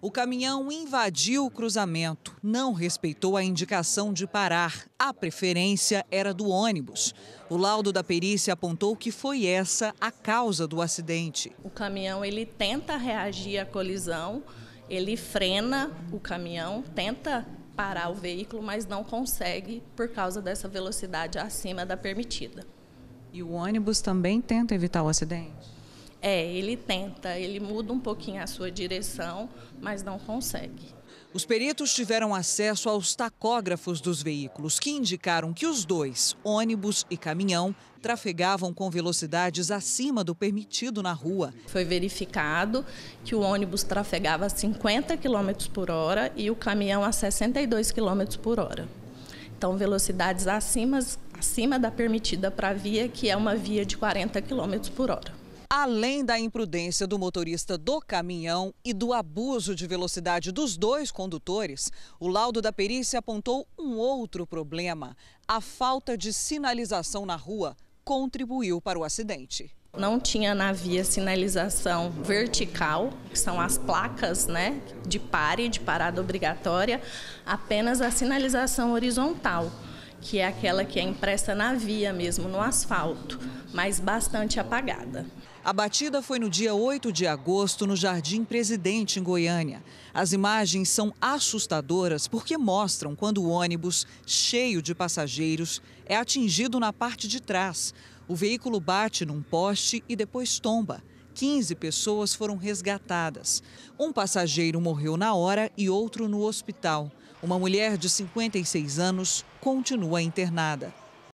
O caminhão invadiu o cruzamento, não respeitou a indicação de parar. A preferência era do ônibus. O laudo da perícia apontou que foi essa a causa do acidente. O caminhão ele tenta reagir à colisão, ele frena o caminhão, tenta parar o veículo, mas não consegue por causa dessa velocidade acima da permitida. E o ônibus também tenta evitar o acidente? É, ele tenta, ele muda um pouquinho a sua direção, mas não consegue. Os peritos tiveram acesso aos tacógrafos dos veículos, que indicaram que os dois, ônibus e caminhão, trafegavam com velocidades acima do permitido na rua. Foi verificado que o ônibus trafegava a 50 km por hora e o caminhão a 62 km por hora. Então, velocidades acima, acima da permitida para a via, que é uma via de 40 km por hora. Além da imprudência do motorista do caminhão e do abuso de velocidade dos dois condutores, o laudo da perícia apontou um outro problema. A falta de sinalização na rua contribuiu para o acidente. Não tinha na via sinalização vertical, que são as placas né, de pare, de parada obrigatória, apenas a sinalização horizontal que é aquela que é impressa na via mesmo, no asfalto, mas bastante apagada. A batida foi no dia 8 de agosto, no Jardim Presidente, em Goiânia. As imagens são assustadoras porque mostram quando o ônibus, cheio de passageiros, é atingido na parte de trás. O veículo bate num poste e depois tomba. 15 pessoas foram resgatadas. Um passageiro morreu na hora e outro no hospital. Uma mulher de 56 anos continua internada.